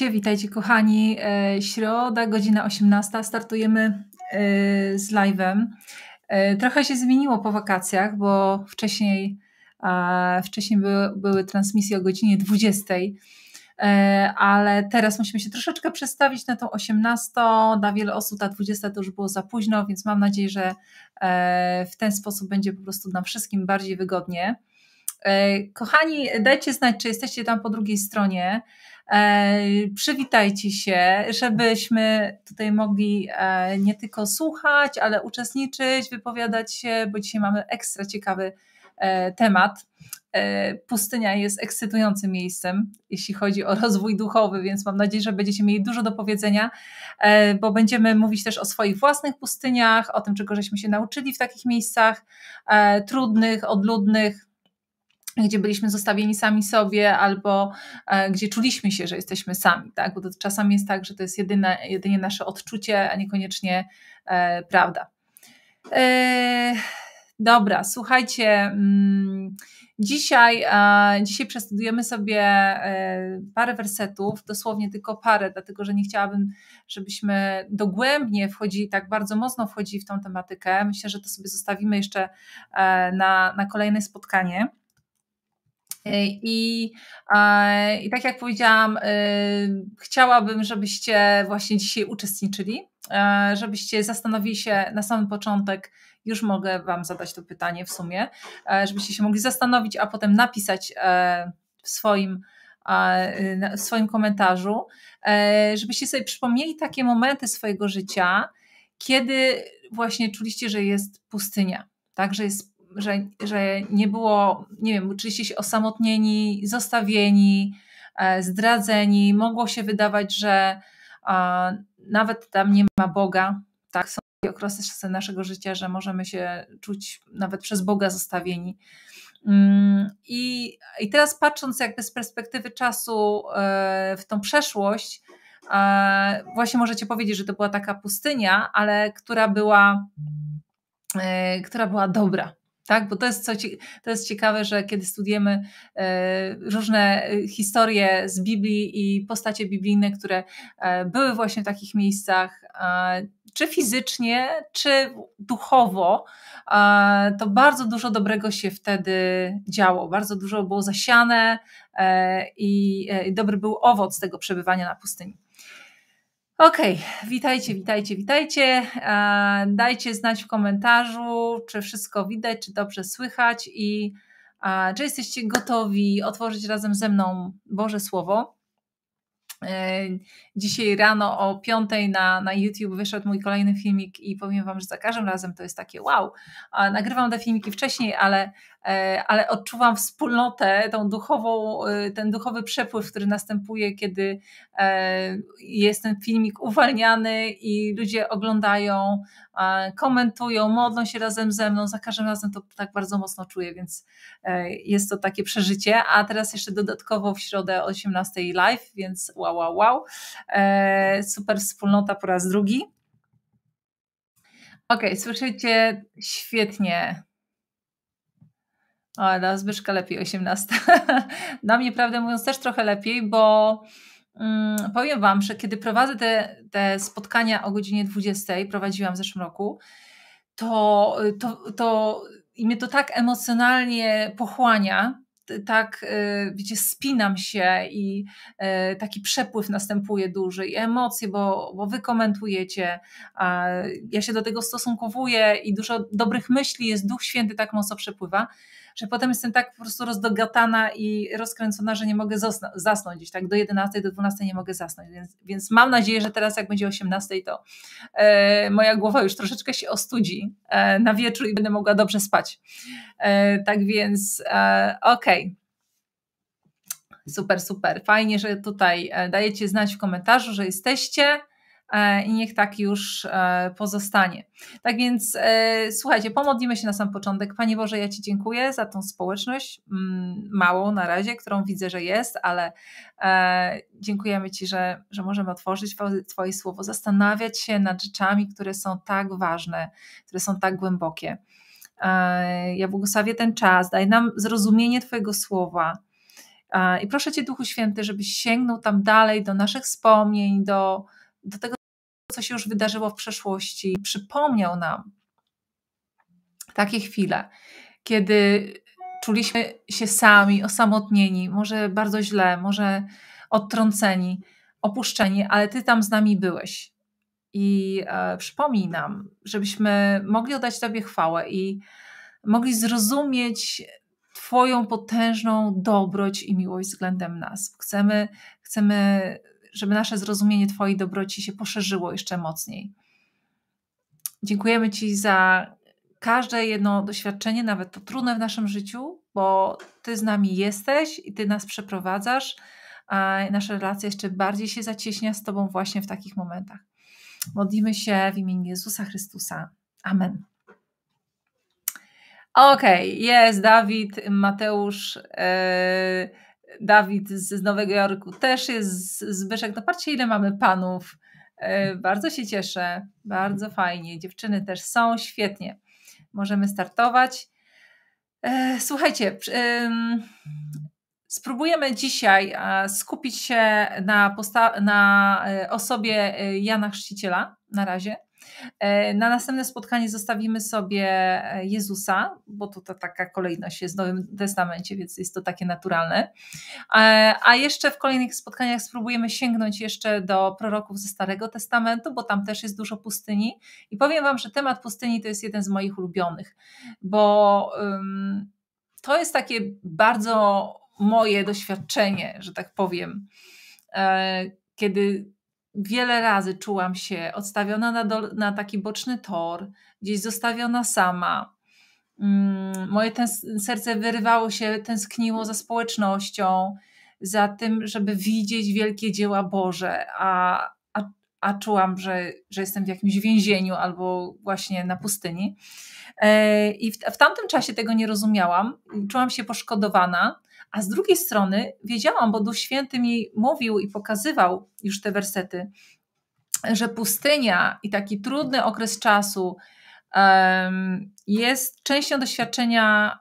Witajcie kochani. E, środa, godzina 18. Startujemy e, z live'em. E, trochę się zmieniło po wakacjach, bo wcześniej, wcześniej były, były transmisje o godzinie 20 ale teraz musimy się troszeczkę przestawić na tą 18. Dla wielu osób ta 20 to już było za późno, więc mam nadzieję, że w ten sposób będzie po prostu nam wszystkim bardziej wygodnie. E, kochani, dajcie znać, czy jesteście tam po drugiej stronie. E, przywitajcie się, żebyśmy tutaj mogli e, nie tylko słuchać, ale uczestniczyć, wypowiadać się, bo dzisiaj mamy ekstra ciekawy temat. Pustynia jest ekscytującym miejscem, jeśli chodzi o rozwój duchowy, więc mam nadzieję, że będziecie mieli dużo do powiedzenia, bo będziemy mówić też o swoich własnych pustyniach, o tym, czego żeśmy się nauczyli w takich miejscach trudnych, odludnych, gdzie byliśmy zostawieni sami sobie, albo e, gdzie czuliśmy się, że jesteśmy sami, tak? Bo to czasami jest tak, że to jest jedyne, jedynie nasze odczucie, a niekoniecznie e, prawda. E, dobra, słuchajcie. Mm, Dzisiaj, dzisiaj przestudujemy sobie e, parę wersetów, dosłownie tylko parę, dlatego że nie chciałabym, żebyśmy dogłębnie wchodzili, tak bardzo mocno wchodzili w tą tematykę. Myślę, że to sobie zostawimy jeszcze e, na, na kolejne spotkanie. I, e, I tak jak powiedziałam, e, chciałabym, żebyście właśnie dzisiaj uczestniczyli, e, żebyście zastanowili się na samym początek, już mogę Wam zadać to pytanie w sumie, żebyście się mogli zastanowić, a potem napisać w swoim, w swoim komentarzu, żebyście sobie przypomnieli takie momenty swojego życia, kiedy właśnie czuliście, że jest pustynia, tak, że jest że, że nie było, nie wiem, uczyliście się osamotnieni, zostawieni, e, zdradzeni. Mogło się wydawać, że nawet tam nie ma Boga. Tak, są takie okresy naszego życia, że możemy się czuć nawet przez Boga zostawieni. Mm, I, I teraz patrząc jakby z perspektywy czasu e, w tą przeszłość, właśnie możecie powiedzieć, że to była taka pustynia, ale która była, e, która była dobra. Tak, bo to jest, co to jest ciekawe, że kiedy studiujemy e, różne e, historie z Biblii i postacie biblijne, które e, były właśnie w takich miejscach, czy fizycznie, czy duchowo, to bardzo dużo dobrego się wtedy działo. Bardzo dużo było zasiane i dobry był owoc tego przebywania na pustyni. Okej, okay. witajcie, witajcie, witajcie. E, dajcie znać w komentarzu, czy wszystko widać, czy dobrze słychać i e, czy jesteście gotowi otworzyć razem ze mną Boże Słowo. E, dzisiaj rano o 5 na, na YouTube wyszedł mój kolejny filmik i powiem Wam, że za każdym razem to jest takie wow. Nagrywam te filmiki wcześniej, ale, e, ale odczuwam wspólnotę, tą duchową, e, ten duchowy przepływ, który następuje, kiedy jest ten filmik uwalniany i ludzie oglądają, komentują, modlą się razem ze mną. Za każdym razem to tak bardzo mocno czuję, więc jest to takie przeżycie. A teraz jeszcze dodatkowo w środę o 18 live, więc wow wow, wow, wow. E, super wspólnota po raz drugi. Okej, okay, słyszycie świetnie. O, dla no, Zbyszka lepiej, 18. dla mnie, prawdę mówiąc, też trochę lepiej, bo mm, powiem Wam, że kiedy prowadzę te, te spotkania o godzinie 20, prowadziłam w zeszłym roku, to, to, to i mnie to tak emocjonalnie pochłania, tak, y, wiecie, spinam się i y, taki przepływ następuje duży i emocje, bo, bo wy komentujecie, a ja się do tego stosunkowuję i dużo dobrych myśli jest, Duch Święty tak mocno przepływa, że potem jestem tak po prostu rozdogatana i rozkręcona, że nie mogę zasnąć gdzieś tak do 11, do 12 nie mogę zasnąć, więc, więc mam nadzieję, że teraz jak będzie 18, to e, moja głowa już troszeczkę się ostudzi e, na wieczór i będę mogła dobrze spać. E, tak więc e, okej. Okay. Super, super. Fajnie, że tutaj e, dajecie znać w komentarzu, że jesteście. E, i niech tak już e, pozostanie. Tak więc e, słuchajcie, pomodlimy się na sam początek. Panie Boże, ja Ci dziękuję za tą społeczność, mm, małą na razie, którą widzę, że jest, ale dziękujemy Ci, że, że możemy otworzyć Twoje słowo, zastanawiać się nad rzeczami, które są tak ważne, które są tak głębokie. Ja błogosławię ten czas, daj nam zrozumienie Twojego słowa. I proszę Cię, Duchu Święty, żebyś sięgnął tam dalej do naszych wspomnień, do, do tego, co się już wydarzyło w przeszłości. Przypomniał nam takie chwile, kiedy czuliśmy się sami, osamotnieni, może bardzo źle, może odtrąceni, opuszczeni, ale Ty tam z nami byłeś. I e, przypomnij nam, żebyśmy mogli oddać Tobie chwałę i mogli zrozumieć Twoją potężną dobroć i miłość względem nas. Chcemy, chcemy żeby nasze zrozumienie Twojej dobroci się poszerzyło jeszcze mocniej. Dziękujemy Ci za każde jedno doświadczenie, nawet to trudne w naszym życiu, bo Ty z nami jesteś i Ty nas przeprowadzasz, a nasza relacja jeszcze bardziej się zacieśnia z Tobą właśnie w takich momentach. Modlimy się w imieniu Jezusa Chrystusa. Amen. Okej, okay, jest Dawid, Mateusz. Yy... Dawid z, z Nowego Jorku też jest, Zbyszek, To no patrzcie ile mamy panów. E, bardzo się cieszę, bardzo fajnie. Dziewczyny też są, świetnie. Możemy startować. E, słuchajcie, spróbujemy dzisiaj skupić się na, na e, osobie Jana Chrzciciela na razie. E, na następne spotkanie zostawimy sobie e, Jezusa, bo to, ta taka kolejność jest w Nowym Testamencie, więc jest to takie naturalne. E, a jeszcze w kolejnych spotkaniach spróbujemy sięgnąć jeszcze do proroków ze Starego Testamentu, bo tam też jest dużo pustyni. I powiem Wam, że temat pustyni to jest jeden z moich ulubionych, bo um, to jest takie bardzo moje doświadczenie, że tak powiem, e, kiedy wiele razy czułam się odstawiona na, na taki boczny tor, gdzieś zostawiona sama. Mm, moje serce wyrywało się, tęskniło za społecznością, za tym, żeby widzieć wielkie dzieła Boże, a, a, a czułam, że, że jestem w jakimś więzieniu albo właśnie na pustyni. E, I w, w tamtym czasie tego nie rozumiałam. Czułam się poszkodowana a z drugiej strony wiedziałam, bo Duch Święty mi mówił i pokazywał już te wersety, że pustynia i taki trudny okres czasu um, jest częścią doświadczenia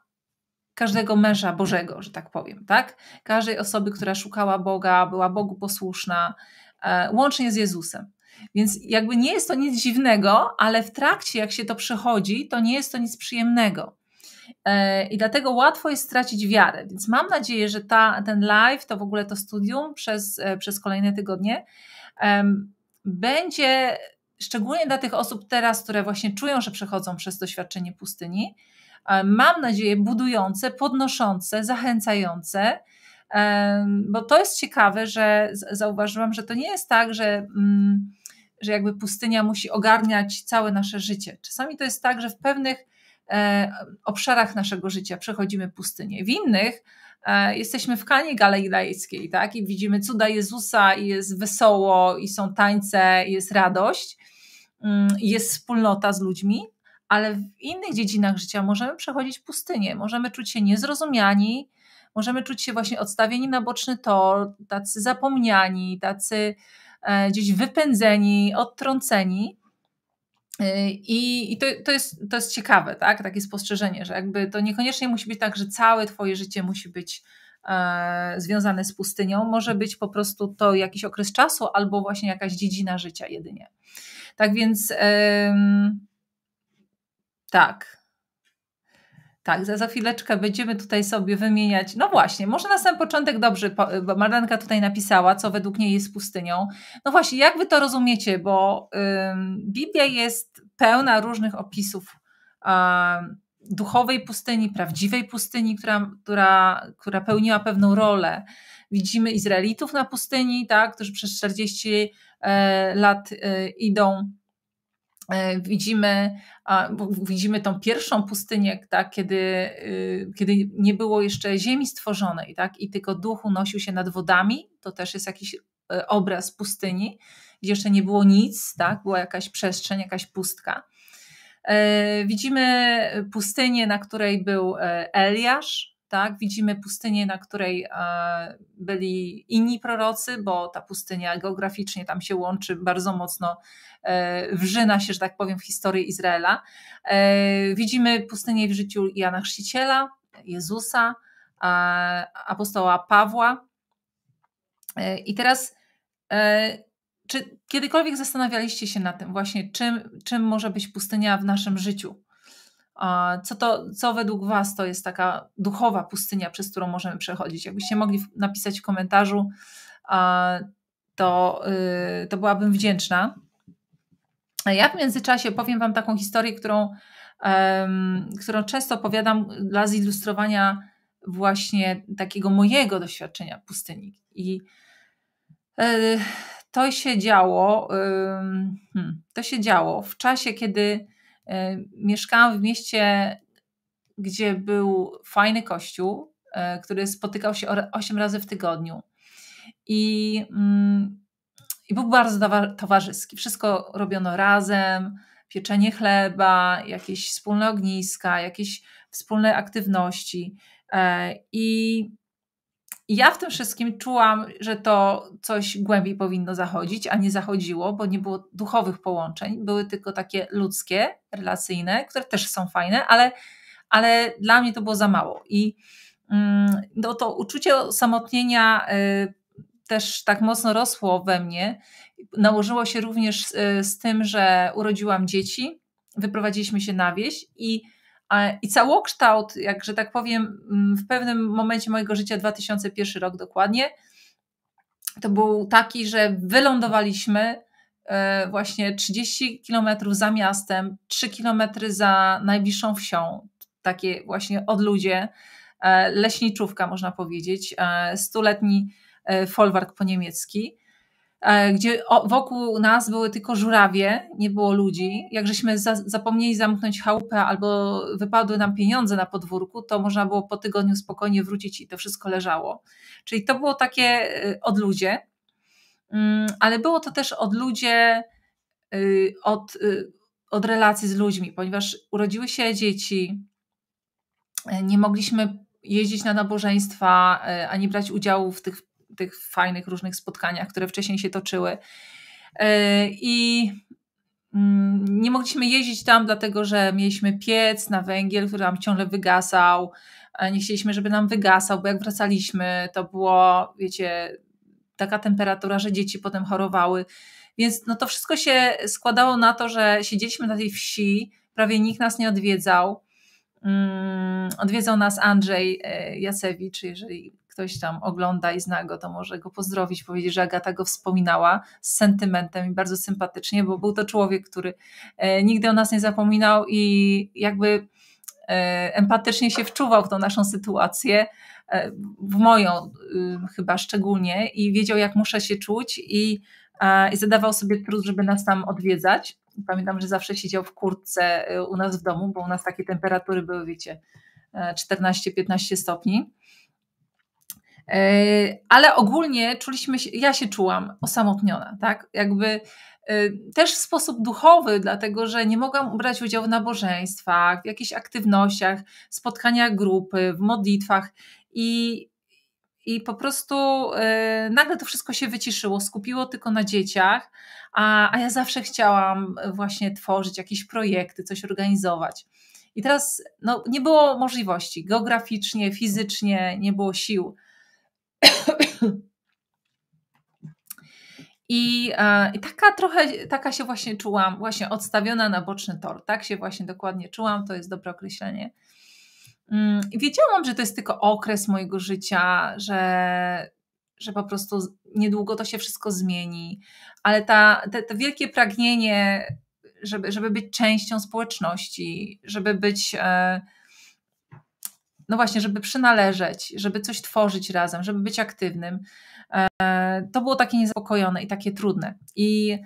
każdego męża Bożego, że tak powiem, tak? Każdej osoby, która szukała Boga, była Bogu posłuszna, e, łącznie z Jezusem. Więc jakby nie jest to nic dziwnego, ale w trakcie, jak się to przechodzi, to nie jest to nic przyjemnego. E, I dlatego łatwo jest stracić wiarę. Więc mam nadzieję, że ta, ten live, to w ogóle to studium przez, e, przez kolejne tygodnie um, będzie szczególnie dla tych osób teraz, które właśnie czują, że przechodzą przez doświadczenie pustyni, um, mam nadzieję budujące, podnoszące, zachęcające. Um, bo to jest ciekawe, że zauważyłam, że to nie jest tak, że mm, że jakby pustynia musi ogarniać całe nasze życie. Czasami to jest tak, że w pewnych E, obszarach naszego życia przechodzimy pustynię. W innych e, jesteśmy w Kanie Galilejskiej tak? i widzimy cuda Jezusa i jest wesoło i są tańce, i jest radość, mm, i jest wspólnota z ludźmi, ale w innych dziedzinach życia możemy przechodzić pustynię, możemy czuć się niezrozumiani, możemy czuć się właśnie odstawieni na boczny tor, tacy zapomniani, tacy e, gdzieś wypędzeni, odtrąceni. Y, I, i to, to, jest, to jest ciekawe, tak? takie spostrzeżenie, że jakby to niekoniecznie musi być tak, że całe Twoje życie musi być e, związane z pustynią. Może być po prostu to jakiś okres czasu albo właśnie jakaś dziedzina życia jedynie. Tak więc. E, tak, tak, za, za chwileczkę będziemy tutaj sobie wymieniać. No właśnie, może na sam początek dobrze, bo Marlenka tutaj napisała, co według niej jest pustynią. No właśnie, jak wy to rozumiecie, bo ym, Biblia jest pełna różnych opisów duchowej pustyni, prawdziwej pustyni, która, która, która pełniła pewną rolę. Widzimy Izraelitów na pustyni, tak, którzy przez 40 y, e, lat y, idą E, widzimy, widzimy tą pierwszą pustynię, tak, kiedy, y, kiedy nie było jeszcze ziemi stworzonej tak, i tylko duch unosił się nad wodami, to też jest jakiś e, obraz pustyni, gdzie jeszcze nie było nic, tak, była jakaś przestrzeń, jakaś pustka. E, widzimy pustynię, na której był Eliasz, tak? Widzimy pustynię, na której e, byli inni prorocy, bo ta pustynia geograficznie tam się łączy bardzo mocno, e, wrzyna się, że tak powiem, w historię Izraela. E, widzimy pustynię w życiu Jana Chrzciciela, Jezusa, apostoła Pawła. I teraz czy kiedykolwiek zastanawialiście się na tym właśnie, czym, czym może być pustynia w naszym życiu? Co, to, co według Was to jest taka duchowa pustynia, przez którą możemy przechodzić? Jakbyście mogli napisać w komentarzu, to, y, to byłabym wdzięczna. Ja w międzyczasie powiem Wam taką historię, którą, którą często opowiadam dla zilustrowania właśnie takiego mojego doświadczenia pustyni. I y, to się działo, hmm, to się działo w czasie, kiedy E, mieszkałam w mieście, gdzie był fajny kościół, e, który spotykał się 8 razy w tygodniu. I, mm, i był bardzo towarzyski. Wszystko robiono razem, pieczenie chleba, jakieś wspólne ogniska, jakieś wspólne aktywności. E, I i ja w tym wszystkim czułam, że to coś głębiej powinno zachodzić, a nie zachodziło, bo nie było duchowych połączeń, były tylko takie ludzkie, relacyjne, które też są fajne, ale, ale dla mnie to było za mało. I mm, no, to uczucie osamotnienia y, też tak mocno rosło we mnie. Nałożyło się również z, y, z tym, że urodziłam dzieci, wyprowadziliśmy się na wieś i i całokształt, jak że tak powiem, mm, w pewnym momencie mojego życia, 2001 rok dokładnie, to był taki, że wylądowaliśmy e, właśnie 30 kilometrów za miastem, 3 kilometry za najbliższą wsią, takie właśnie odludzie, e, leśniczówka można powiedzieć, e, stuletni folwark po niemiecki. E, gdzie wokół nas były tylko żurawie, nie było ludzi. Jak żeśmy za, zapomnieli zamknąć chałupę albo wypadły nam pieniądze na podwórku, to można było po tygodniu spokojnie wrócić i to wszystko leżało. Czyli to było takie e, odludzie, mm, ale było to też odludzie od, y, y, od relacji z ludźmi, ponieważ urodziły się dzieci, e, nie mogliśmy jeździć na nabożeństwa ani brać udziału w tych tych fajnych różnych spotkaniach, które wcześniej się toczyły. E, I mm, nie mogliśmy jeździć tam, dlatego że mieliśmy piec na węgiel, który nam ciągle wygasał. E, nie chcieliśmy, żeby nam wygasał, bo jak wracaliśmy, to było, wiecie, taka temperatura, że dzieci potem chorowały. Więc no to wszystko się składało na to, że siedzieliśmy na tej wsi, prawie nikt nas nie odwiedzał. Mm, odwiedzał nas Andrzej e, Jacewicz, jeżeli ktoś tam ogląda i zna go, to może go pozdrowić, powiedzieć, że Agata go wspominała z sentymentem i bardzo sympatycznie, bo był to człowiek, który e, nigdy o nas nie zapominał i jakby e, empatycznie się wczuwał w tą naszą sytuację, e, w moją chyba szczególnie i wiedział, jak muszę się czuć i, i zadawał sobie trud, żeby nas tam odwiedzać. Pamiętam, że zawsze siedział w kurtce u nas w domu, bo u nas takie temperatury były, wiecie, 14-15 stopni. E, ale ogólnie czuliśmy się, ja się czułam osamotniona, tak? Jakby e, też w sposób duchowy, dlatego że nie mogłam brać udziału w nabożeństwach, w jakichś aktywnościach, spotkaniach grupy, w modlitwach i, i po prostu e, nagle to wszystko się wyciszyło, skupiło tylko na dzieciach, a, a ja zawsze chciałam właśnie tworzyć jakieś projekty, coś organizować. I teraz no, nie było możliwości geograficznie, fizycznie, nie było sił. I, e, I, taka trochę, taka się właśnie czułam, właśnie odstawiona na boczny tor. Tak się właśnie dokładnie czułam, to jest dobre określenie. Mm, I wiedziałam, że to jest tylko okres mojego życia, że, że po prostu niedługo to się wszystko zmieni, ale ta, te, to wielkie pragnienie, żeby, żeby być częścią społeczności, żeby być. E, no właśnie, żeby przynależeć, żeby coś tworzyć razem, żeby być aktywnym, e, to było takie niezapokojone i takie trudne. I,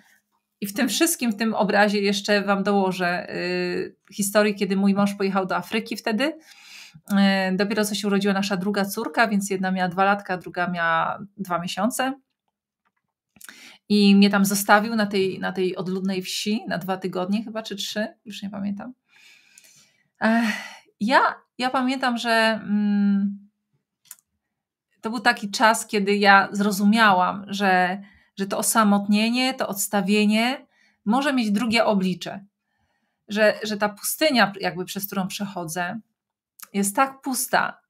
i w tym wszystkim, w tym obrazie jeszcze Wam dołożę y, historii, kiedy mój mąż pojechał do Afryki wtedy. E, dopiero co się urodziła nasza druga córka, więc jedna miała dwa latka, druga miała dwa miesiące. I mnie tam zostawił na tej, na tej odludnej wsi na dwa tygodnie, chyba, czy trzy, już nie pamiętam. E, ja ja pamiętam, że mm, to był taki czas, kiedy ja zrozumiałam, że, że to osamotnienie, to odstawienie może mieć drugie oblicze. Że, że ta pustynia, jakby przez którą przechodzę, jest tak pusta,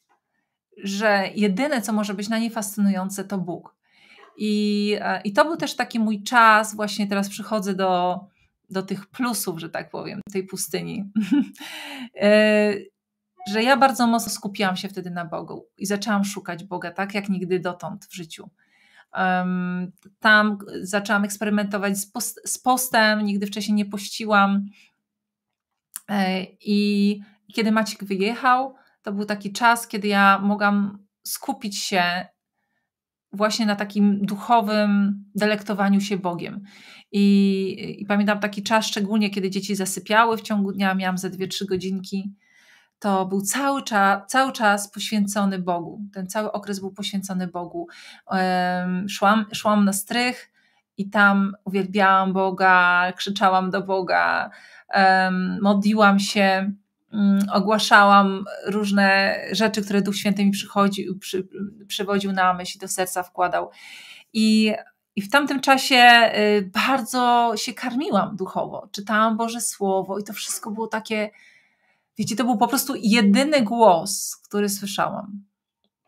że jedyne, co może być na niej fascynujące, to Bóg. I, e, i to był też taki mój czas, właśnie teraz przychodzę do, do tych plusów, że tak powiem, tej pustyni. E, że ja bardzo mocno skupiłam się wtedy na Bogu i zaczęłam szukać Boga tak jak nigdy dotąd w życiu. Um, tam zaczęłam eksperymentować z, post z, postem, nigdy wcześniej nie pościłam. E, I kiedy Maciek wyjechał, to był taki czas, kiedy ja mogłam skupić się właśnie na takim duchowym delektowaniu się Bogiem. I, I, pamiętam taki czas, szczególnie kiedy dzieci zasypiały w ciągu dnia, miałam ze 2-3 godzinki to był cały czas, cały czas poświęcony Bogu. Ten cały okres był poświęcony Bogu. Szłam, szłam na strych i tam uwielbiałam Boga, krzyczałam do Boga, modliłam się, mm, ogłaszałam różne rzeczy, które Duch Święty mi przychodzi, przy, przywodził na myśl, do serca wkładał. I i w tamtym czasie y, bardzo się karmiłam duchowo, czytałam Boże Słowo i to wszystko było takie Wiecie, to był po prostu jedyny głos, który słyszałam.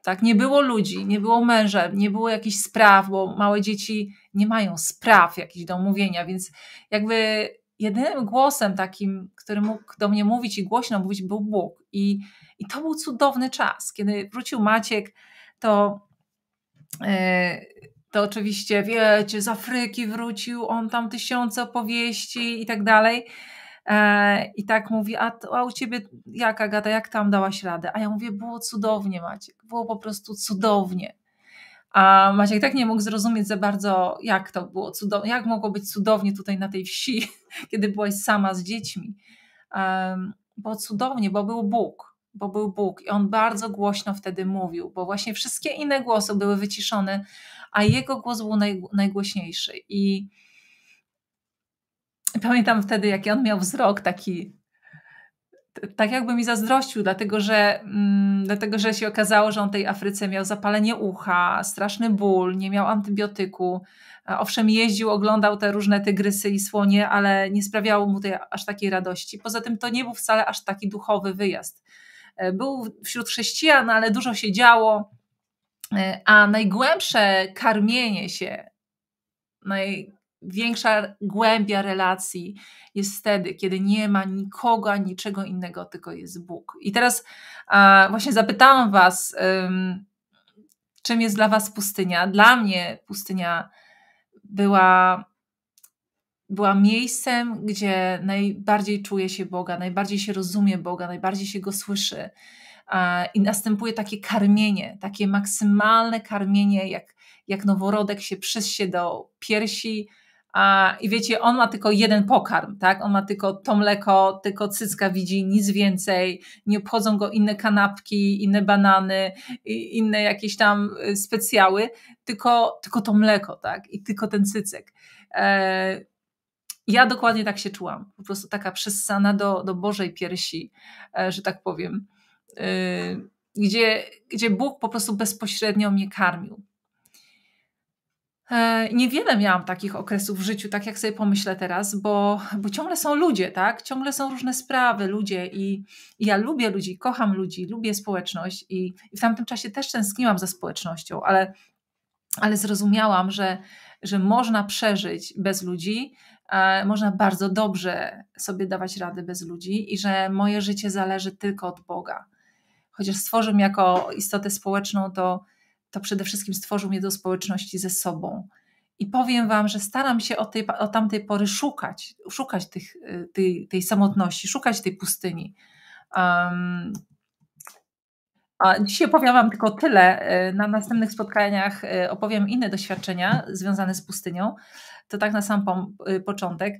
Tak, nie było ludzi, nie było męża, nie było jakichś spraw, bo małe dzieci nie mają spraw jakichś do omówienia, więc jakby jedynym głosem takim, który mógł do mnie mówić i głośno mówić, był Bóg. I, i to był cudowny czas. Kiedy wrócił Maciek, to, yy, to oczywiście, wiecie, z Afryki wrócił, on tam tysiące opowieści i tak dalej. E, i tak mówi, a, a u ciebie jak Agata, jak tam dałaś radę? A ja mówię, było cudownie Maciek, było po prostu cudownie. A Maciek tak nie mógł zrozumieć za bardzo, jak to było cudownie, jak mogło być cudownie tutaj na tej wsi, kiedy byłaś sama z dziećmi. Um, bo cudownie, bo był Bóg, bo był Bóg i on bardzo głośno wtedy mówił, bo właśnie wszystkie inne głosy były wyciszone, a jego głos był naj, najgłośniejszy. I pamiętam wtedy, jaki on miał wzrok taki tak jakby mi zazdrościł, dlatego że, mm, dlatego że się okazało, że on tej Afryce miał zapalenie ucha, straszny ból, nie miał antybiotyku. Owszem, jeździł, oglądał te różne tygrysy i słonie, ale nie sprawiało mu tej aż takiej radości. Poza tym to nie był wcale aż taki duchowy wyjazd. E, był wśród chrześcijan, ale dużo się działo, e, a najgłębsze karmienie się, naj, większa głębia relacji jest wtedy, kiedy nie ma nikogo, niczego innego, tylko jest Bóg. I teraz a, właśnie zapytałam Was, czym jest dla Was pustynia? Dla mnie pustynia była, była miejscem, gdzie najbardziej czuje się Boga, najbardziej się rozumie Boga, najbardziej się Go słyszy. I następuje takie karmienie, takie maksymalne karmienie, jak, jak noworodek się przysie do piersi, a, I wiecie, on ma tylko jeden pokarm, tak? On ma tylko to mleko, tylko cycka widzi, nic więcej. Nie obchodzą go inne kanapki, inne banany, inne jakieś tam y, specjały, tylko, tylko to mleko, tak? I tylko ten cycek. E, ja dokładnie tak się czułam. Po prostu taka przesana do, do Bożej piersi, e, że tak powiem. E, gdzie, gdzie Bóg po prostu bezpośrednio mnie karmił. E, niewiele miałam takich okresów w życiu, tak jak sobie pomyślę teraz, bo, bo ciągle są ludzie, tak? Ciągle są różne sprawy, ludzie i, i ja lubię ludzi, kocham ludzi, lubię społeczność i, i, w tamtym czasie też tęskniłam za społecznością, ale, ale zrozumiałam, że, że można przeżyć bez ludzi, e, można bardzo dobrze sobie dawać rady bez ludzi i że moje życie zależy tylko od Boga. Chociaż stworzył mnie jako istotę społeczną, to to przede wszystkim stworzył mnie do społeczności ze sobą. I powiem Wam, że staram się od, tej, od tamtej pory szukać, szukać tych, tej, tej samotności, szukać tej pustyni. Um, a dzisiaj opowiem Wam tylko tyle. E, na następnych spotkaniach e, opowiem inne doświadczenia związane z pustynią. To tak na sam e, początek.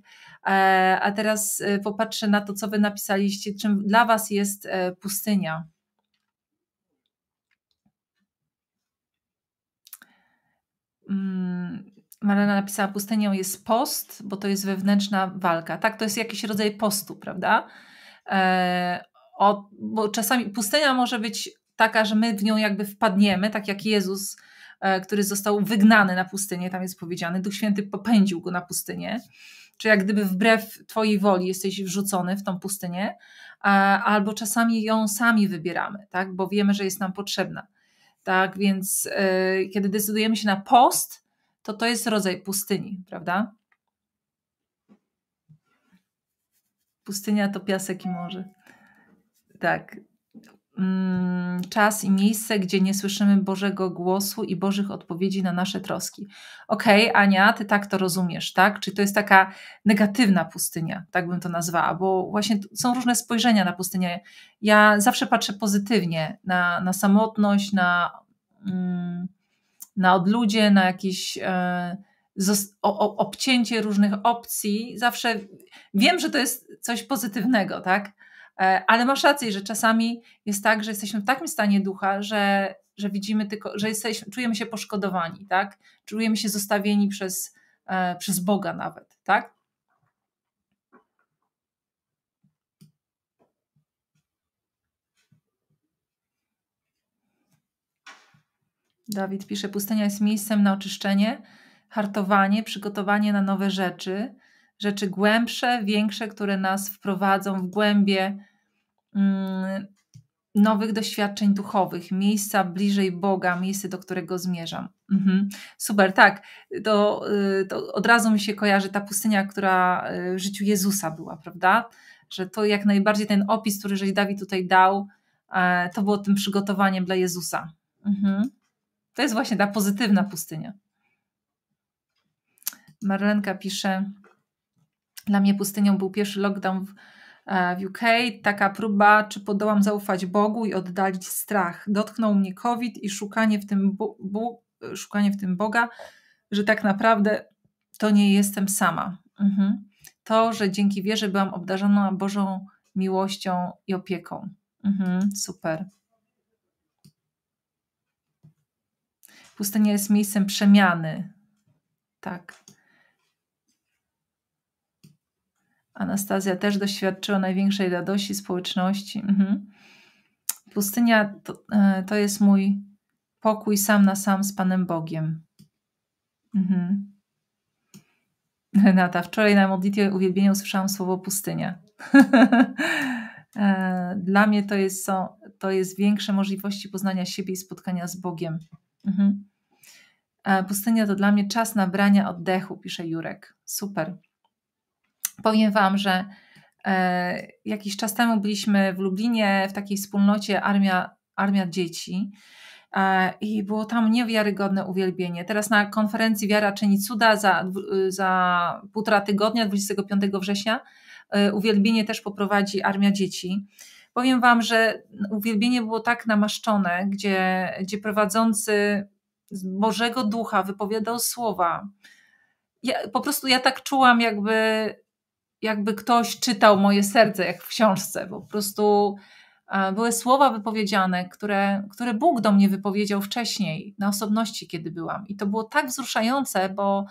A teraz popatrzę na to, co Wy napisaliście, czym dla Was jest pustynia. mm, Marlena napisała, pustynią jest post, bo to jest wewnętrzna walka. Tak, to jest jakiś rodzaj postu, prawda? E, o, bo czasami pustynia może być taka, że my w nią jakby wpadniemy, tak jak Jezus, e, który został wygnany na pustynię, tam jest powiedziane, Duch Święty popędził go na pustynię, czy jak gdyby wbrew Twojej woli jesteś wrzucony w tą pustynię, a, albo czasami ją sami wybieramy, tak? bo wiemy, że jest nam potrzebna. Tak więc, yy, kiedy decydujemy się na post, to to jest rodzaj pustyni, prawda? Pustynia to piasek i morze. Tak, Mm, czas i miejsce, gdzie nie słyszymy Bożego głosu i Bożych odpowiedzi na nasze troski. Okej, okay, Ania, ty tak to rozumiesz, tak? Czy to jest taka negatywna pustynia, tak bym to nazwała, bo właśnie są różne spojrzenia na pustynię. Ja zawsze patrzę pozytywnie na, na samotność, na, mm, na odludzie, na jakieś. E, obcięcie różnych opcji, zawsze wiem, że to jest coś pozytywnego, tak? E, ale masz rację, że czasami jest tak, że jesteśmy w takim stanie ducha, że, że widzimy tylko, że jesteśmy, czujemy się poszkodowani, tak? Czujemy się zostawieni przez, e, przez Boga nawet, tak? Dawid pisze: Pustynia jest miejscem na oczyszczenie, hartowanie, przygotowanie na nowe rzeczy, rzeczy głębsze, większe, które nas wprowadzą w głębie Mm, nowych doświadczeń duchowych, miejsca bliżej Boga, miejsce, do którego zmierzam. Mhm. Super, tak. To, y, to, od razu mi się kojarzy ta pustynia, która y, w życiu Jezusa była, prawda? Że to jak najbardziej ten opis, który żeś Dawid tutaj dał, e, to było tym przygotowaniem dla Jezusa. Mhm. To jest właśnie ta pozytywna pustynia. Marlenka pisze, dla mnie pustynią był pierwszy lockdown w E, w UK taka próba, czy podołam zaufać Bogu i oddalić strach. Dotknął mnie COVID i szukanie w tym, szukanie w tym Boga, że tak naprawdę to nie jestem sama. Mhm. To, że dzięki wierze byłam obdarzona Bożą miłością i opieką. Mhm. Super. Pustynia jest miejscem przemiany. Tak. Anastazja też doświadczyła największej radości społeczności. Mhm. Pustynia to, e, to, jest mój pokój sam na sam z Panem Bogiem. Mhm. Renata, wczoraj na modlitwie uwielbienia usłyszałam słowo pustynia. E, dla mnie to jest, to jest większe możliwości poznania siebie i spotkania z Bogiem. Mhm. E, pustynia to dla mnie czas nabrania oddechu, pisze Jurek. Super powiem Wam, że e, jakiś czas temu byliśmy w Lublinie w takiej wspólnocie Armia, Armia Dzieci e, i było tam niewiarygodne uwielbienie. Teraz na konferencji Wiara czyni cuda za, e, za półtora tygodnia, 25 września, e, uwielbienie też poprowadzi Armia Dzieci. Powiem Wam, że uwielbienie było tak namaszczone, gdzie, gdzie prowadzący z Bożego Ducha wypowiadał słowa. Ja, po prostu ja tak czułam, jakby jakby ktoś czytał moje serce, jak w książce. Po prostu e, były słowa wypowiedziane, które, które Bóg do mnie wypowiedział wcześniej, na osobności, kiedy byłam. I to było tak wzruszające, bo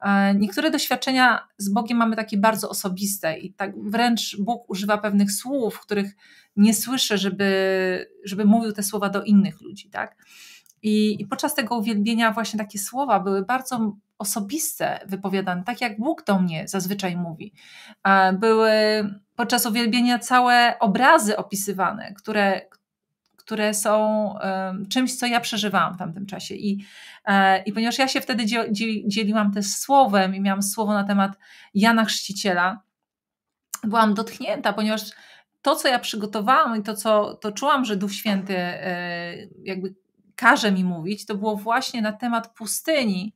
e, niektóre doświadczenia z Bogiem mamy takie bardzo osobiste i tak wręcz Bóg używa pewnych słów, których nie słyszę, żeby, żeby mówił te słowa do innych ludzi, tak? I, I podczas tego uwielbienia właśnie takie słowa były bardzo osobiste wypowiadane, tak jak Bóg do mnie zazwyczaj mówi. Były podczas uwielbienia całe obrazy opisywane, które, które są um, czymś, co ja przeżywałam w tamtym czasie. I, e, i ponieważ ja się wtedy dziel, dzieliłam też słowem i miałam słowo na temat Jana Chrzciciela, byłam dotknięta, ponieważ to, co ja przygotowałam i to, co to czułam, że Duch Święty e, jakby każe mi mówić, to było właśnie na temat pustyni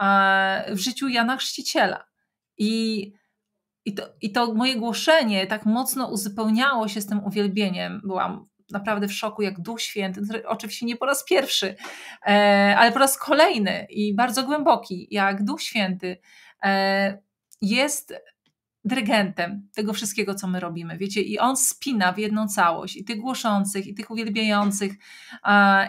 e, w życiu Jana Chrzciciela. I, i, to, I to moje głoszenie tak mocno uzupełniało się z tym uwielbieniem. Byłam naprawdę w szoku, jak Duch Święty, oczywiście nie po raz pierwszy, e, ale po raz kolejny i bardzo głęboki, jak Duch Święty e, jest dyrygentem tego wszystkiego, co my robimy, wiecie, i on spina w jedną całość i tych głoszących, i tych uwielbiających,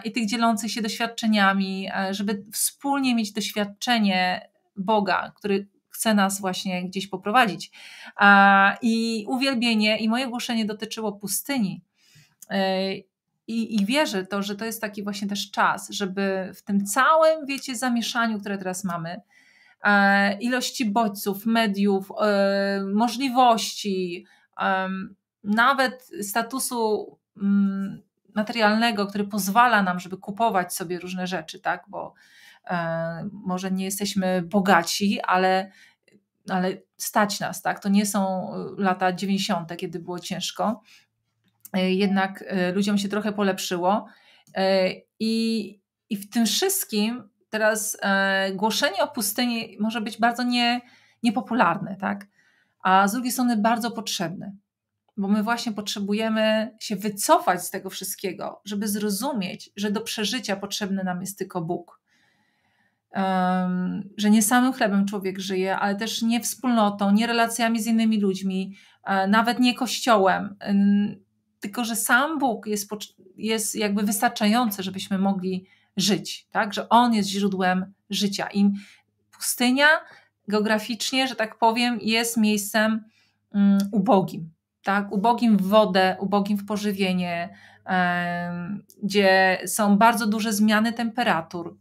i tych dzielących się doświadczeniami, żeby wspólnie mieć doświadczenie Boga, który chce nas właśnie gdzieś poprowadzić. I uwielbienie i moje głoszenie dotyczyło pustyni. E, I, I wierzę to, że to jest taki właśnie też czas, żeby w tym całym, wiecie, zamieszaniu, które teraz mamy, E, ilości bodźców, mediów, e, możliwości, e, nawet statusu mm, materialnego, który pozwala nam, żeby kupować sobie różne rzeczy, tak? Bo może nie jesteśmy bogaci, ale, ale stać nas, tak? To nie są lata 90., kiedy było ciężko. Jednak ludziom się trochę polepszyło. I, i w tym wszystkim teraz e, głoszenie o pustyni może być bardzo nie, niepopularne, tak? A z drugiej strony bardzo potrzebne, bo my właśnie potrzebujemy się wycofać z tego wszystkiego, żeby zrozumieć, że do przeżycia potrzebny nam jest tylko Bóg. Um, że nie samym chlebem człowiek żyje, ale też nie wspólnotą, nie relacjami z innymi ludźmi, e, nawet nie kościołem, e, tylko że sam Bóg jest, jest jakby wystarczający, żebyśmy mogli żyć, tak? Że on jest źródłem życia. I pustynia geograficznie, że tak powiem, jest miejscem um, ubogim, tak? Ubogim w wodę, ubogim w pożywienie, um, gdzie są bardzo duże zmiany temperatur,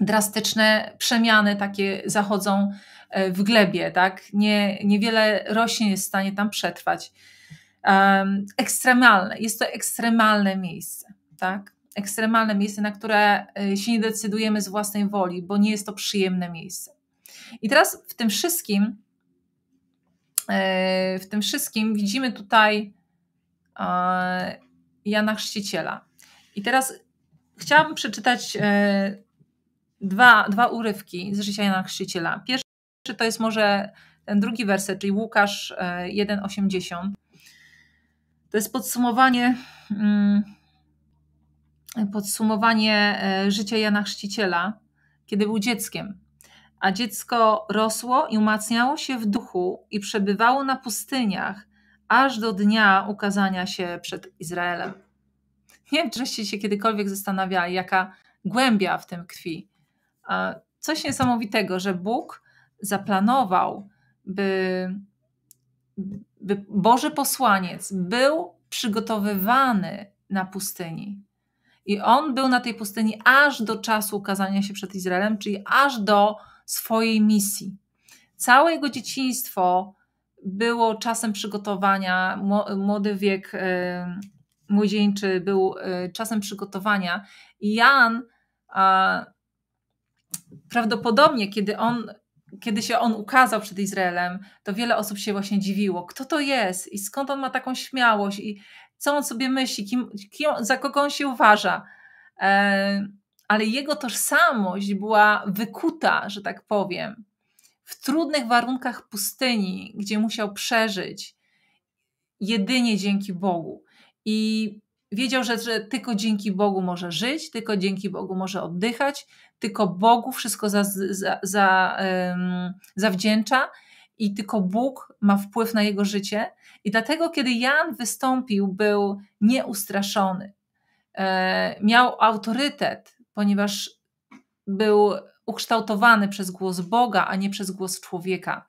drastyczne przemiany takie zachodzą e, w glebie, tak? Nie, niewiele roślin jest w stanie tam przetrwać. Um, ekstremalne, jest to ekstremalne miejsce, tak? ekstremalne miejsce, na które y, się nie decydujemy z własnej woli, bo nie jest to przyjemne miejsce. I teraz w tym wszystkim, y, w tym wszystkim widzimy tutaj Jana Chrzciciela. I teraz chciałabym przeczytać y, dwa, dwa urywki z życia Jana Chrzciciela. Pierwszy to jest może ten drugi werset, czyli Łukasz 1,80. To jest podsumowanie mm, podsumowanie e, życia Jana Chrzciciela, kiedy był dzieckiem. A dziecko rosło i umacniało się w duchu i przebywało na pustyniach, aż do dnia ukazania się przed Izraelem. Nie wiem, się kiedykolwiek zastanawiali, jaka głębia w tym tkwi. Coś niesamowitego, że Bóg zaplanował, by, by Boży posłaniec był przygotowywany na pustyni. I on był na tej pustyni aż do czasu ukazania się przed Izraelem, czyli aż do swojej misji. Całe jego dzieciństwo było czasem przygotowania, młody wiek y, młodzieńczy był y, czasem przygotowania. I Jan prawdopodobnie, kiedy on kiedy się on ukazał przed Izraelem, to wiele osób się właśnie dziwiło, kto to jest i skąd on ma taką śmiałość. I co on sobie myśli, kim, kim, za kogo on się uważa. E, ale jego tożsamość była wykuta, że tak powiem, w trudnych warunkach pustyni, gdzie musiał przeżyć jedynie dzięki Bogu. I wiedział, że, że tylko dzięki Bogu może żyć, tylko dzięki Bogu może oddychać, tylko Bogu wszystko za, za, za, um, zawdzięcza i tylko Bóg ma wpływ na jego życie. I dlatego, kiedy Jan wystąpił, był nieustraszony. E, miał autorytet, ponieważ był ukształtowany przez głos Boga, a nie przez głos człowieka.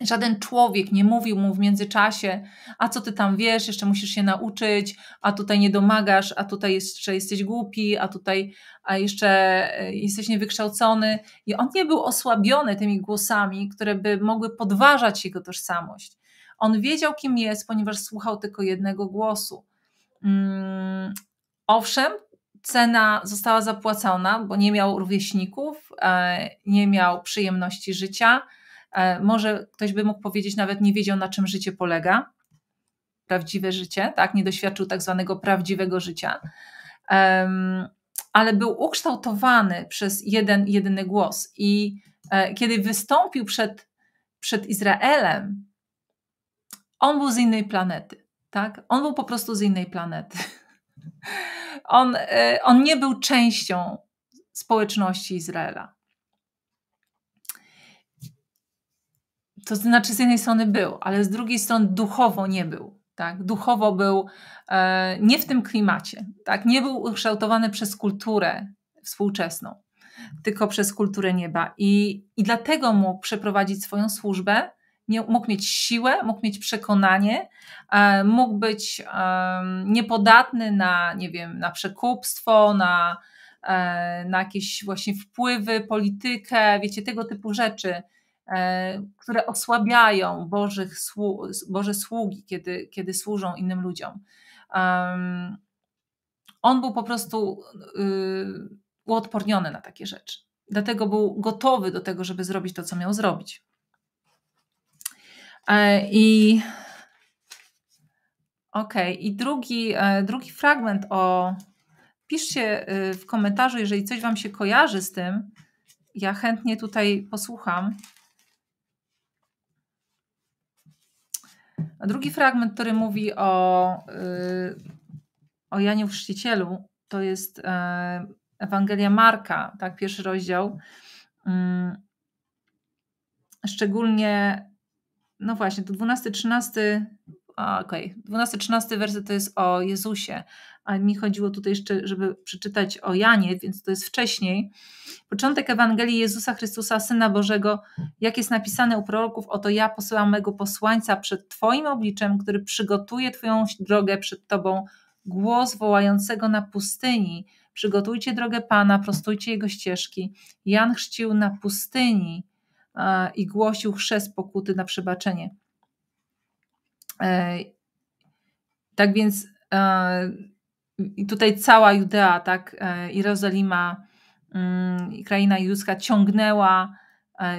Żaden człowiek nie mówił mu w międzyczasie, a co ty tam wiesz, jeszcze musisz się nauczyć, a tutaj nie domagasz, a tutaj jeszcze jesteś głupi, a tutaj a jeszcze e, jesteś niewykształcony. I on nie był osłabiony tymi głosami, które by mogły podważać jego tożsamość. On wiedział, kim jest, ponieważ słuchał tylko jednego głosu. Mm, owszem, cena została zapłacona, bo nie miał rówieśników, e, nie miał przyjemności życia. E, może ktoś by mógł powiedzieć, nawet nie wiedział, na czym życie polega. Prawdziwe życie, tak? Nie doświadczył tak zwanego prawdziwego życia. Ale był ukształtowany przez jeden, jedyny głos. I e, kiedy wystąpił przed, przed Izraelem, on był z innej planety, tak? On był po prostu z innej planety. On, e, on nie był częścią społeczności Izraela. To znaczy, z jednej strony był, ale z drugiej strony duchowo nie był. Tak? Duchowo był e, nie w tym klimacie. Tak? Nie był ukształtowany przez kulturę współczesną, tylko przez kulturę nieba. I, I dlatego mógł przeprowadzić swoją służbę miał, mógł mieć siłę, mógł mieć przekonanie, e, mógł być e, niepodatny na, nie wiem, na przekupstwo, na, e, na jakieś właśnie wpływy, politykę, wiecie, tego typu rzeczy, e, które osłabiają Bożych Boże sługi, kiedy, kiedy służą innym ludziom. on był po prostu y, uodporniony na takie rzeczy. Dlatego był gotowy do tego, żeby zrobić to, co miał zrobić. E, I okej, okay. i drugi, e, drugi fragment o. Piszcie y, w komentarzu, jeżeli coś Wam się kojarzy z tym. Ja chętnie tutaj posłucham. A drugi fragment, który mówi o, y, o Janie Chrzcicielu, to jest e, Ewangelia Marka, tak, pierwszy rozdział. Mm. Szczególnie no właśnie, to 12, 13. Okej, okay. 12, 13 werset to jest o Jezusie, a mi chodziło tutaj jeszcze, żeby przeczytać o Janie, więc to jest wcześniej. Początek Ewangelii Jezusa Chrystusa, Syna Bożego, jak jest napisane u proroków, oto ja posyłam mego posłańca przed Twoim obliczem, który przygotuje Twoją drogę przed Tobą, głos wołającego na pustyni, przygotujcie drogę Pana, prostujcie Jego ścieżki. Jan chrzcił na pustyni, E, i głosił chrzest pokuty na przebaczenie. E, tak więc e, tutaj cała Judea, tak, Jerozolima, mm, kraina judzka ciągnęła,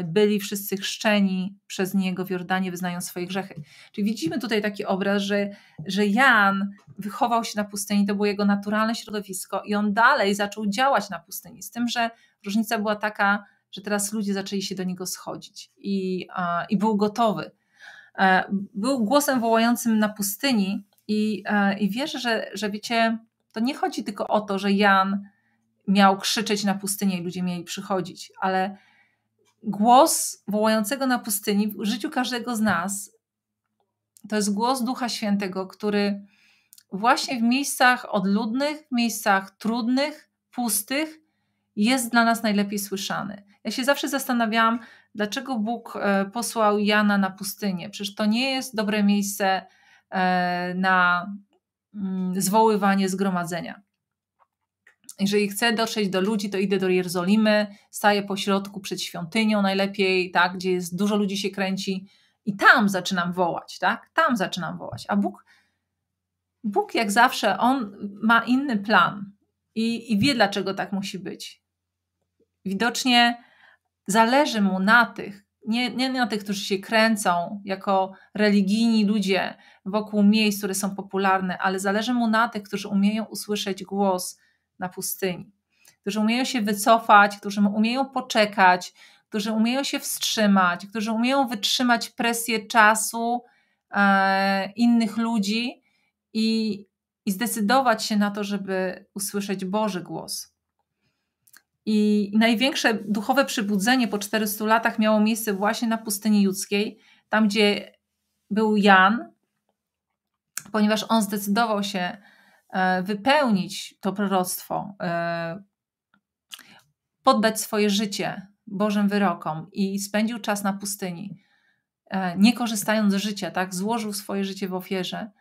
byli wszyscy chrzczeni przez niego w Jordanie, wyznając swoje grzechy. Czyli widzimy tutaj taki obraz, że, że Jan wychował się na pustyni, to było jego naturalne środowisko i on dalej zaczął działać na pustyni, z tym, że różnica była taka, że teraz ludzie zaczęli się do niego schodzić i, i był gotowy. E, był głosem wołającym na pustyni i, e, i wierzę, że, że wiecie, to nie chodzi tylko o to, że Jan miał krzyczeć na pustynię i ludzie mieli przychodzić, ale głos wołającego na pustyni w życiu każdego z nas to jest głos Ducha Świętego, który właśnie w miejscach odludnych, w miejscach trudnych, pustych jest dla nas najlepiej słyszany. Ja się zawsze zastanawiałam, dlaczego Bóg e, posłał Jana na pustynię. Przecież to nie jest dobre miejsce e, na mm, zwoływanie zgromadzenia. Jeżeli chcę dotrzeć do ludzi, to idę do Jerozolimy, staję po środku przed świątynią najlepiej, tak, gdzie jest dużo ludzi się kręci i tam zaczynam wołać, tak? Tam zaczynam wołać. A Bóg Bóg, jak zawsze, on ma inny plan i, i, wie, dlaczego tak musi być. Widocznie zależy mu na tych, nie, nie na tych, którzy się kręcą jako religijni ludzie wokół miejsc, które są popularne, ale zależy mu na tych, którzy umieją usłyszeć głos na pustyni, którzy umieją się wycofać, którzy umieją poczekać, którzy umieją się wstrzymać, którzy umieją wytrzymać presję czasu e, innych ludzi i, i zdecydować się na to, żeby usłyszeć Boży głos. I największe duchowe przybudzenie po 400 latach miało miejsce właśnie na pustyni judzkiej, tam gdzie był Jan, ponieważ on zdecydował się e, wypełnić to proroctwo, e, poddać swoje życie Bożym wyrokom i spędził czas na pustyni, e, nie korzystając z życia, tak? Złożył swoje życie w ofierze.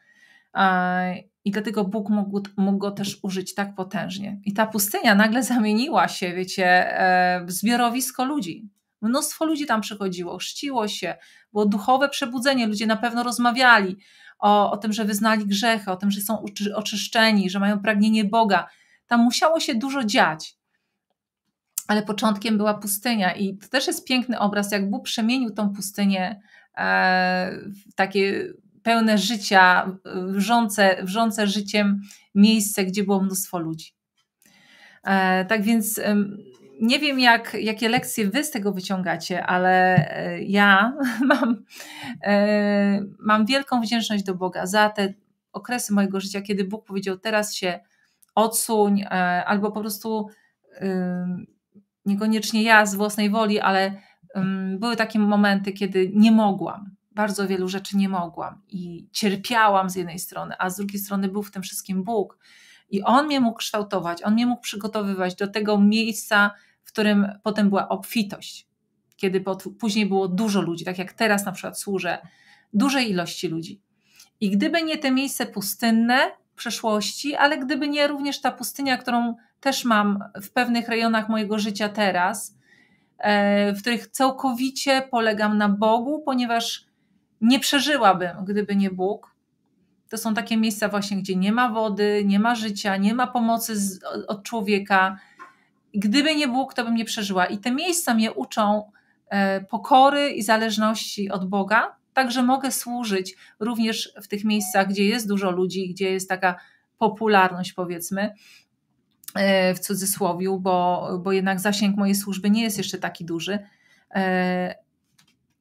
I dlatego Bóg mógł, mógł go też użyć tak potężnie. I ta pustynia nagle zamieniła się, wiecie, e, w zbiorowisko ludzi. Mnóstwo ludzi tam przychodziło, chrzciło się, było duchowe przebudzenie, ludzie na pewno rozmawiali o, o tym, że wyznali grzechy, o tym, że są oczyszczeni, że mają pragnienie Boga. Tam musiało się dużo dziać. Ale początkiem była pustynia, i to też jest piękny obraz, jak Bóg przemienił tą pustynię e, w takie pełne życia, wrzące, wrzące życiem miejsce, gdzie było mnóstwo ludzi. E, tak więc nie wiem, jak, jakie lekcje wy z tego wyciągacie, ale e, ja mam, e, mam wielką wdzięczność do Boga za te okresy mojego życia, kiedy Bóg powiedział: Teraz się odsuń, albo po prostu niekoniecznie ja z własnej woli, ale były takie momenty, kiedy nie mogłam bardzo wielu rzeczy nie mogłam i cierpiałam z jednej strony, a z drugiej strony był w tym wszystkim Bóg. I On mnie mógł kształtować, On mnie mógł przygotowywać do tego miejsca, w którym potem była obfitość, kiedy pod, później było dużo ludzi, tak jak teraz na przykład służę dużej ilości ludzi. I gdyby nie te miejsce pustynne w przeszłości, ale gdyby nie również ta pustynia, którą też mam w pewnych rejonach mojego życia teraz, e, w których całkowicie polegam na Bogu, ponieważ nie przeżyłabym, gdyby nie Bóg. To są takie miejsca właśnie, gdzie nie ma wody, nie ma życia, nie ma pomocy z, od człowieka. Gdyby nie Bóg, to bym nie przeżyła. I te miejsca mnie uczą e, pokory i zależności od Boga, także mogę służyć również w tych miejscach, gdzie jest dużo ludzi, gdzie jest taka popularność, powiedzmy, e, w cudzysłowie, bo, bo jednak zasięg mojej służby nie jest jeszcze taki duży, e,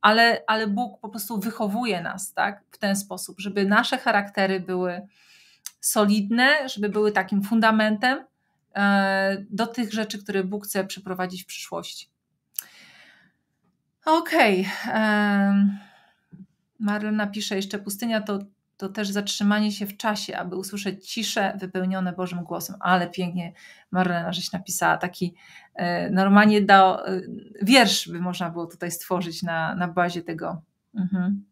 ale, ale Bóg po prostu wychowuje nas tak, w ten sposób, żeby nasze charaktery były solidne, żeby były takim fundamentem e, do tych rzeczy, które Bóg chce przeprowadzić w przyszłości. Okej. Okay. Marlena pisze jeszcze, pustynia to to też zatrzymanie się w czasie, aby usłyszeć ciszę wypełnione Bożym głosem. Ale pięknie Marlena żeś napisała taki e, normalnie do, e, wiersz by można było tutaj stworzyć na, na bazie tego. Mhm.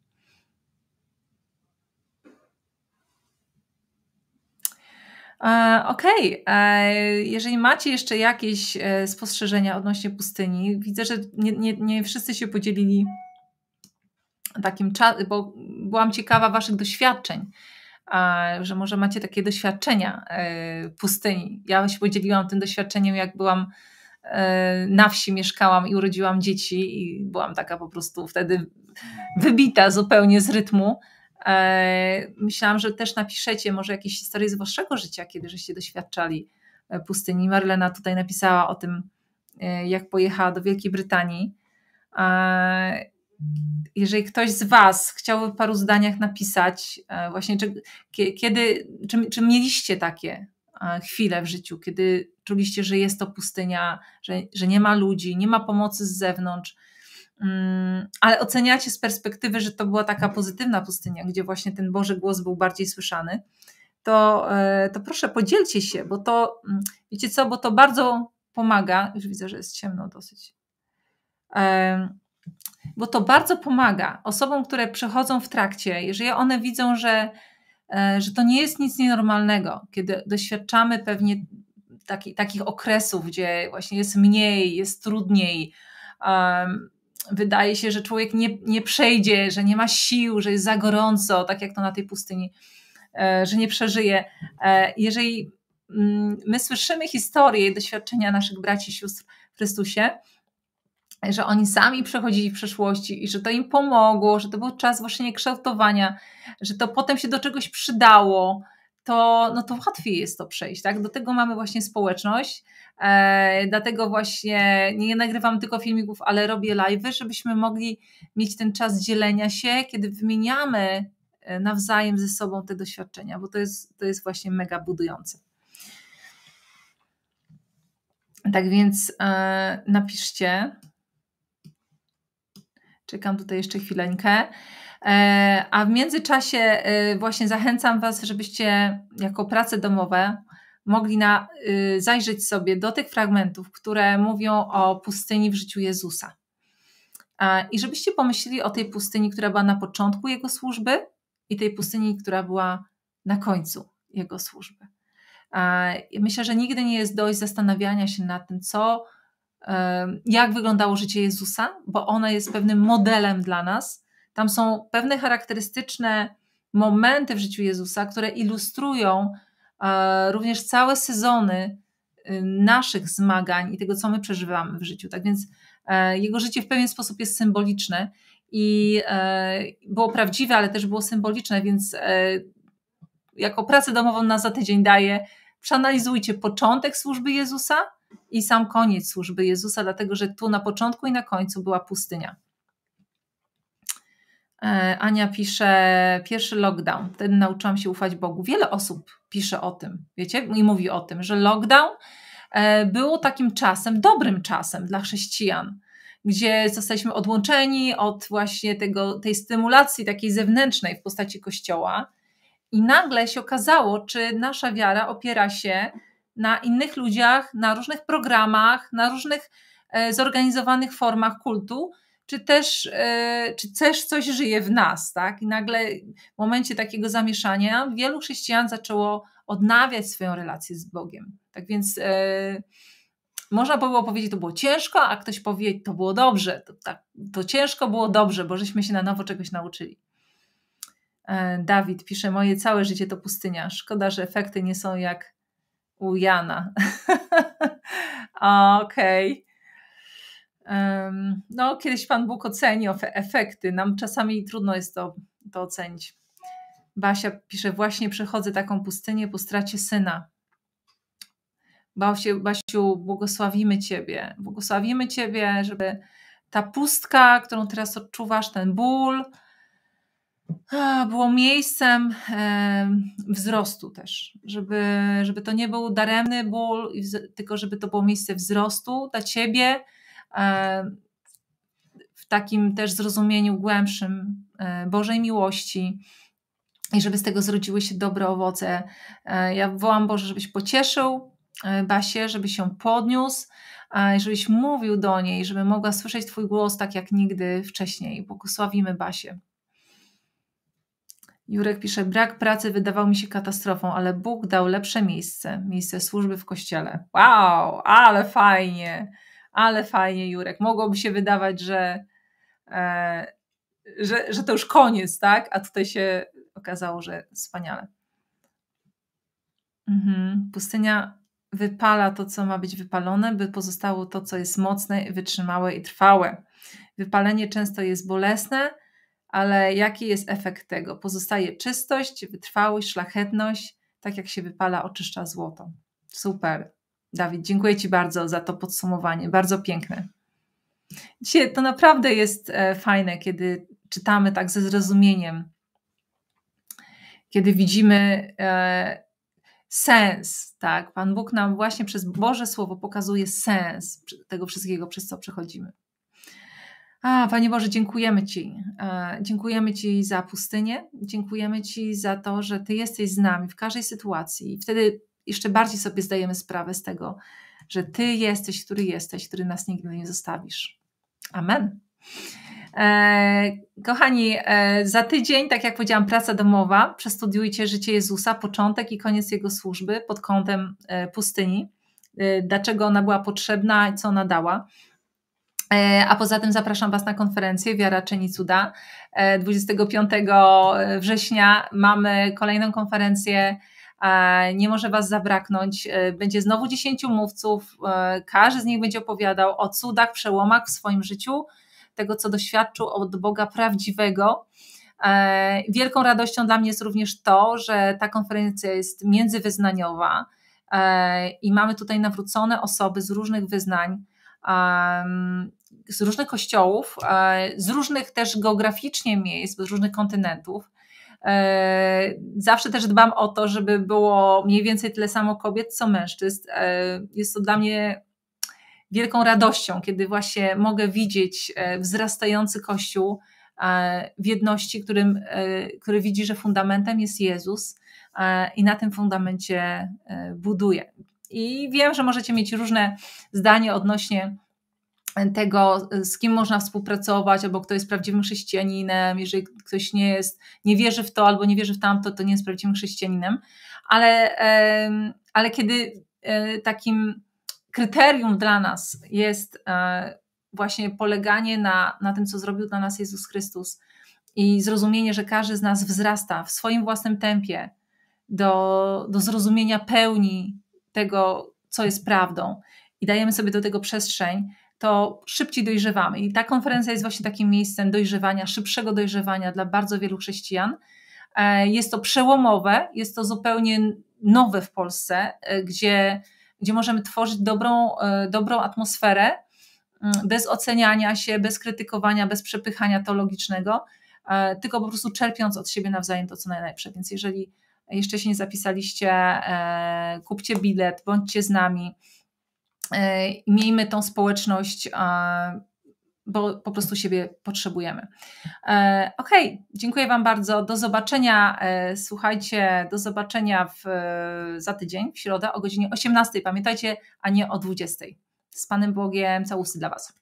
E, okej, okay. jeżeli macie jeszcze jakieś spostrzeżenia odnośnie pustyni, widzę, że nie, nie, nie wszyscy się podzielili takim czasie, bo byłam ciekawa Waszych doświadczeń, że może macie takie doświadczenia e, pustyni. Ja się podzieliłam tym doświadczeniem, jak byłam e, na wsi mieszkałam i urodziłam dzieci i byłam taka po prostu wtedy wybita zupełnie z rytmu. E, myślałam, że też napiszecie może jakieś historie z waszego życia, kiedy żeście doświadczali pustyni. Marlena tutaj napisała o tym, jak pojechała do Wielkiej Brytanii jeżeli ktoś z Was chciałby w paru zdaniach napisać, e, właśnie czy, kiedy, czy, czy mieliście takie e, chwile w życiu, kiedy czuliście, że jest to pustynia, że, że nie ma ludzi, nie ma pomocy z zewnątrz, mm, ale oceniacie z perspektywy, że to była taka pozytywna pustynia, gdzie właśnie ten Boży głos był bardziej słyszany, to, e, to proszę podzielcie się, bo to, mm, wiecie co, bo to bardzo pomaga, już widzę, że jest ciemno dosyć, bo to bardzo pomaga osobom, które przechodzą w trakcie, jeżeli one widzą, że, e, że to nie jest nic nienormalnego, kiedy doświadczamy pewnie taki, takich okresów, gdzie właśnie jest mniej, jest trudniej. Um, wydaje się, że człowiek nie, nie przejdzie, że nie ma sił, że jest za gorąco, tak jak to na tej pustyni, e, że nie przeżyje. E, jeżeli mm, my słyszymy historię i doświadczenia naszych braci i sióstr w Chrystusie, że oni sami przechodzili w przeszłości i że to im pomogło, że to był czas właśnie kształtowania, że to potem się do czegoś przydało, to, no to łatwiej jest to przejść. Tak? Do tego mamy właśnie społeczność, e, dlatego właśnie nie nagrywam tylko filmików, ale robię live, żebyśmy mogli mieć ten czas dzielenia się, kiedy wymieniamy e, nawzajem ze sobą te doświadczenia, bo to jest, to jest właśnie mega budujące. Tak więc e, napiszcie, Czekam tutaj jeszcze chwileńkę. E, a w międzyczasie e, właśnie zachęcam Was, żebyście jako prace domowe mogli na, y, zajrzeć sobie do tych fragmentów, które mówią o pustyni w życiu Jezusa. I żebyście pomyśleli o tej pustyni, która była na początku Jego służby i tej pustyni, która była na końcu Jego służby. Myślę, że nigdy nie jest dość zastanawiania się nad tym, co jak wyglądało życie Jezusa, bo ona jest pewnym modelem dla nas. Tam są pewne charakterystyczne momenty w życiu Jezusa, które ilustrują e, również całe sezony y, naszych zmagań i tego, co my przeżywamy w życiu. Tak więc e, jego życie w pewien sposób jest symboliczne i e, było prawdziwe, ale też było symboliczne, więc jako pracę domową na za tydzień daję, przeanalizujcie początek służby Jezusa, i sam koniec służby Jezusa, dlatego że tu na początku i na końcu była pustynia. E, Ania pisze, pierwszy lockdown, wtedy nauczyłam się ufać Bogu. Wiele osób pisze o tym, wiecie, i mówi o tym, że lockdown e, był takim czasem, dobrym czasem dla chrześcijan, gdzie zostaliśmy odłączeni od właśnie tego, tej stymulacji takiej zewnętrznej w postaci Kościoła i nagle się okazało, czy nasza wiara opiera się na innych ludziach, na różnych programach, na różnych e, zorganizowanych formach kultu, czy też, e, czy też coś żyje w nas, tak? I nagle w momencie takiego zamieszania wielu chrześcijan zaczęło odnawiać swoją relację z Bogiem. Tak więc e, można było powiedzieć, to było ciężko, a ktoś powie, to było dobrze. To, tak, to ciężko było dobrze, bo żeśmy się na nowo czegoś nauczyli. E, Dawid pisze, moje całe życie to pustynia. Szkoda, że efekty nie są jak u Jana. Okej. Okay. no, kiedyś Pan Bóg oceni efekty. Nam czasami trudno jest to, to ocenić. Basia pisze, właśnie przechodzę taką pustynię po stracie syna. Basiu, Basiu, błogosławimy Ciebie. Błogosławimy Ciebie, żeby ta pustka, którą teraz odczuwasz, ten ból, było miejscem wzrostu też, żeby, żeby to nie był daremny ból, tylko żeby to było miejsce wzrostu dla ciebie w takim też zrozumieniu głębszym e, Bożej miłości i żeby z tego zrodziły się dobre owoce. E, ja wołam Boże, żebyś pocieszył e, Basie, żebyś się podniósł, żebyś mówił do niej, żeby mogła słyszeć Twój głos tak jak nigdy wcześniej. Błogosławimy Basie. Jurek pisze, brak pracy wydawał mi się katastrofą, ale Bóg dał lepsze miejsce, miejsce służby w kościele. Wow, ale fajnie, ale fajnie Jurek. Mogłoby się wydawać, że, e, że, że to już koniec, tak? A tutaj się okazało, że wspaniale. Mhm. Pustynia wypala to, co ma być wypalone, by pozostało to, co jest mocne, wytrzymałe i trwałe. Wypalenie często jest bolesne, ale jaki jest efekt tego? Pozostaje czystość, wytrwałość, szlachetność, tak jak się wypala, oczyszcza złoto. Super. Dawid, dziękuję Ci bardzo za to podsumowanie, bardzo piękne. Dzisiaj to naprawdę jest e, fajne, kiedy czytamy tak ze zrozumieniem, kiedy widzimy e, sens, tak? Pan Bóg nam właśnie przez Boże Słowo pokazuje sens tego wszystkiego, przez co przechodzimy. A, Panie Boże, dziękujemy Ci. E, dziękujemy Ci za pustynię, dziękujemy Ci za to, że Ty jesteś z nami w każdej sytuacji. I wtedy jeszcze bardziej sobie zdajemy sprawę z tego, że Ty jesteś, który jesteś, który nas nigdy nie zostawisz. Amen. E, kochani, e, za tydzień, tak jak powiedziałam, praca domowa. Przestudiujcie życie Jezusa, początek i koniec Jego służby pod kątem pustyni. Dlaczego ona była potrzebna i co ona dała. E, a poza tym zapraszam Was na konferencję Wiara czyni cuda. 25 e, września mamy kolejną konferencję. E, nie może Was zabraknąć. Będzie znowu 10 mówców. Każdy z nich będzie opowiadał o cudach, przełomach w swoim życiu, tego co doświadczył od Boga prawdziwego. Wielką radością dla mnie jest również to, że ta konferencja jest międzywyznaniowa i mamy tutaj nawrócone osoby z różnych wyznań z różnych kościołów, e, z różnych też geograficznie miejsc, z różnych kontynentów. E, zawsze też dbam o to, żeby było mniej więcej tyle samo kobiet, co mężczyzn. E, jest to dla mnie wielką radością, kiedy właśnie mogę widzieć wzrastający kościół w jedności, którym, który widzi, że fundamentem jest Jezus i na tym fundamencie buduje. I wiem, że możecie mieć różne zdanie odnośnie tego, z kim można współpracować, albo kto jest prawdziwym chrześcijaninem, jeżeli ktoś nie jest, nie wierzy w to albo nie wierzy w tamto, to nie jest prawdziwym chrześcijaninem, ale, ale kiedy e, takim kryterium dla nas jest e, właśnie poleganie na, na tym, co zrobił dla nas Jezus Chrystus i zrozumienie, że każdy z nas wzrasta w swoim własnym tempie do, do zrozumienia pełni tego, co jest prawdą i dajemy sobie do tego przestrzeń, to szybciej dojrzewamy. I ta konferencja jest właśnie takim miejscem dojrzewania, szybszego dojrzewania dla bardzo wielu chrześcijan. E, jest to przełomowe, jest to zupełnie nowe w Polsce, e, gdzie, gdzie możemy tworzyć dobrą, e, dobrą atmosferę mm, bez oceniania się, bez krytykowania, bez przepychania teologicznego, tylko po prostu czerpiąc od siebie nawzajem to, co najlepsze. Więc jeżeli jeszcze się nie zapisaliście, kupcie bilet, bądźcie z nami. E, miejmy tą społeczność, bo po prostu siebie potrzebujemy. E, okej, okay, dziękuję Wam bardzo. Do zobaczenia. E, słuchajcie, do zobaczenia w, za tydzień, w środę o godzinie 18. Pamiętajcie, a nie o 20. Z Panem Bogiem, całusy dla Was.